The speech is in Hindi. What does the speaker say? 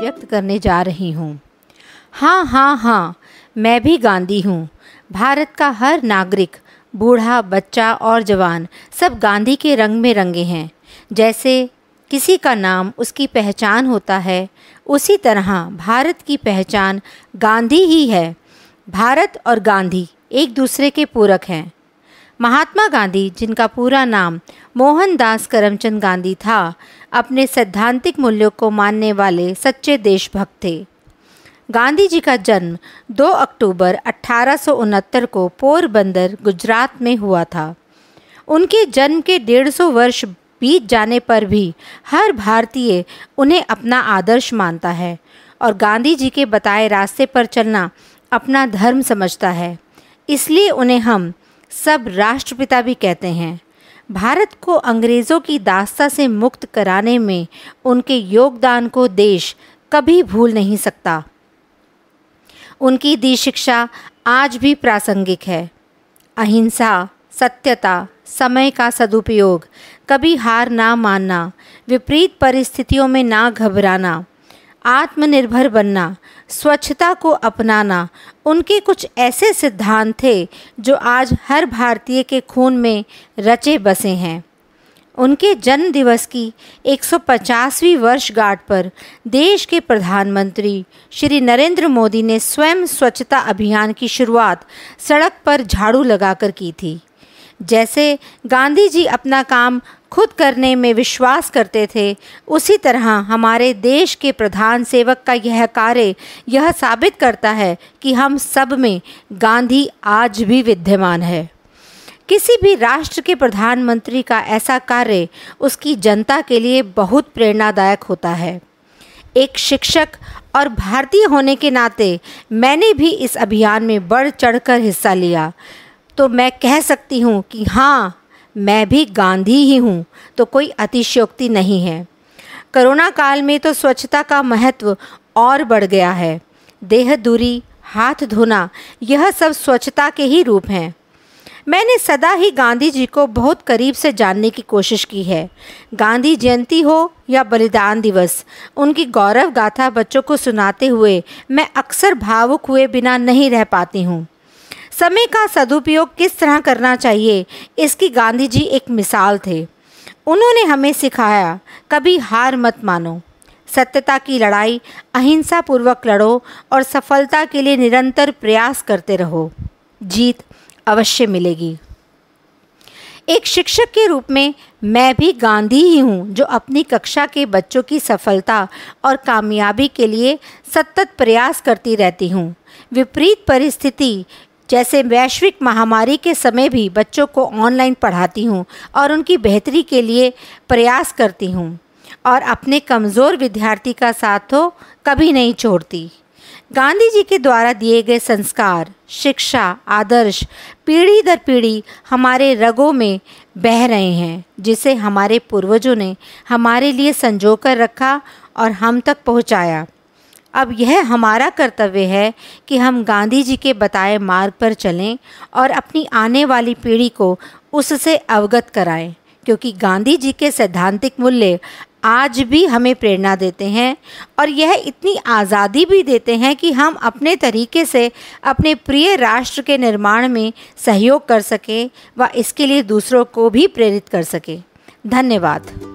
व्यक्त करने जा रही हूँ हाँ हाँ हाँ मैं भी गांधी हूँ भारत का हर नागरिक बूढ़ा बच्चा और जवान सब गांधी के रंग में रंगे हैं जैसे किसी का नाम उसकी पहचान होता है उसी तरह भारत की पहचान गांधी ही है भारत और गांधी एक दूसरे के पूरक हैं महात्मा गांधी जिनका पूरा नाम मोहनदास करमचंद गांधी था अपने सैद्धांतिक मूल्यों को मानने वाले सच्चे देशभक्त थे गांधी जी का जन्म 2 अक्टूबर अठारह को पोरबंदर गुजरात में हुआ था उनके जन्म के 150 वर्ष बीत जाने पर भी हर भारतीय उन्हें अपना आदर्श मानता है और गांधी जी के बताए रास्ते पर चलना अपना धर्म समझता है इसलिए उन्हें हम सब राष्ट्रपिता भी कहते हैं भारत को अंग्रेज़ों की दास्ता से मुक्त कराने में उनके योगदान को देश कभी भूल नहीं सकता उनकी दी शिक्षा आज भी प्रासंगिक है अहिंसा सत्यता समय का सदुपयोग कभी हार ना मानना विपरीत परिस्थितियों में ना घबराना आत्मनिर्भर बनना स्वच्छता को अपनाना उनके कुछ ऐसे सिद्धांत थे जो आज हर भारतीय के खून में रचे बसे हैं उनके जन्म दिवस की 150वीं वर्षगांठ पर देश के प्रधानमंत्री श्री नरेंद्र मोदी ने स्वयं स्वच्छता अभियान की शुरुआत सड़क पर झाड़ू लगाकर की थी जैसे गांधी जी अपना काम खुद करने में विश्वास करते थे उसी तरह हमारे देश के प्रधान सेवक का यह कार्य यह साबित करता है कि हम सब में गांधी आज भी विद्यमान है किसी भी राष्ट्र के प्रधानमंत्री का ऐसा कार्य उसकी जनता के लिए बहुत प्रेरणादायक होता है एक शिक्षक और भारतीय होने के नाते मैंने भी इस अभियान में बढ़ चढ़कर हिस्सा लिया तो मैं कह सकती हूँ कि हाँ मैं भी गांधी ही हूँ तो कोई अतिशयोक्ति नहीं है कोरोना काल में तो स्वच्छता का महत्व और बढ़ गया है देह दूरी हाथ धोना यह सब स्वच्छता के ही रूप हैं मैंने सदा ही गांधी जी को बहुत करीब से जानने की कोशिश की है गांधी जयंती हो या बलिदान दिवस उनकी गौरव गाथा बच्चों को सुनाते हुए मैं अक्सर भावुक हुए बिना नहीं रह पाती हूँ समय का सदुपयोग किस तरह करना चाहिए इसकी गांधी जी एक मिसाल थे उन्होंने हमें सिखाया कभी हार मत मानो सत्यता की लड़ाई अहिंसा पूर्वक लड़ो और सफलता के लिए निरंतर प्रयास करते रहो जीत अवश्य मिलेगी एक शिक्षक के रूप में मैं भी गांधी ही हूँ जो अपनी कक्षा के बच्चों की सफलता और कामयाबी के लिए सतत प्रयास करती रहती हूँ विपरीत परिस्थिति जैसे वैश्विक महामारी के समय भी बच्चों को ऑनलाइन पढ़ाती हूँ और उनकी बेहतरी के लिए प्रयास करती हूँ और अपने कमज़ोर विद्यार्थी का साथ हो तो कभी नहीं छोड़ती गांधी जी के द्वारा दिए गए संस्कार शिक्षा आदर्श पीढ़ी दर पीढ़ी हमारे रगों में बह रहे हैं जिसे हमारे पूर्वजों ने हमारे लिए संजो कर रखा और हम तक पहुंचाया। अब यह हमारा कर्तव्य है कि हम गांधी जी के बताए मार्ग पर चलें और अपनी आने वाली पीढ़ी को उससे अवगत कराएं क्योंकि गांधी जी के सैद्धांतिक मूल्य आज भी हमें प्रेरणा देते हैं और यह इतनी आज़ादी भी देते हैं कि हम अपने तरीके से अपने प्रिय राष्ट्र के निर्माण में सहयोग कर सकें व इसके लिए दूसरों को भी प्रेरित कर सकें धन्यवाद